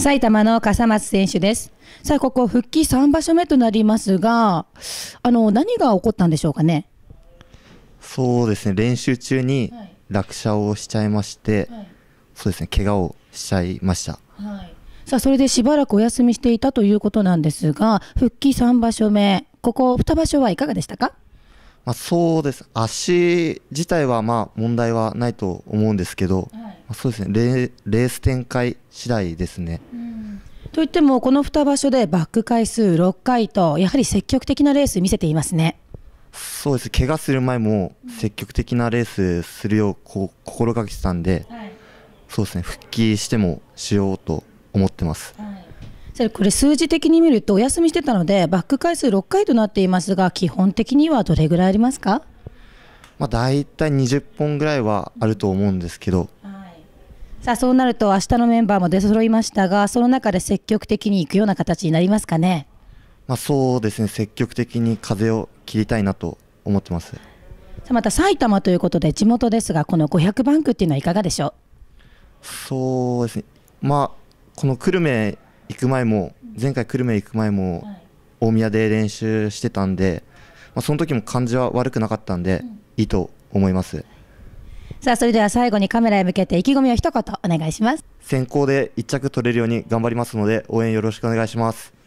埼玉の笠松選手です。さあ、ここ復帰3場所目となりますが、あの何が起こったんでしょうかね。そうですね。練習中に落車をしちゃいまして、はい、そうですね。怪我をしちゃいました。はい。さあ、それでしばらくお休みしていたということなんですが、復帰3場所目、ここ2場所はいかがでしたか？まあ、そうです足自体はまあ問題はないと思うんですけど、はい、まあ、そうですねレース展開次第ですね。といってもこの2場所でバック回数6回とやはり積極的なレース見せていますね。そうです怪我する前も積極的なレースするようこう心がけてたんで、はい、そうですね復帰してもしようと思ってます。はいこれ数字的に見るとお休みしてたのでバック回数6回となっていますが基本的にはどれぐらいありますか、まあ、大体20本ぐらいはあると思うんですけど、さあそうなると明日のメンバーも出揃いましたがその中で積極的にいくような形になりますかね。まあ、そうですね積極的に風を切りたいなと思ってますまた埼玉ということで地元ですがこの500バンクっていうのはいかがでしょうそうですねまあこの久留米行く前も前回久留米行く前も大宮で練習してたんで、まあ、その時も感じは悪くなかったんで、いいと思います。さあそれでは最後にカメラへ向けて意気込みを一言お願いします先行で一着取れるように頑張りますので応援よろしくお願いします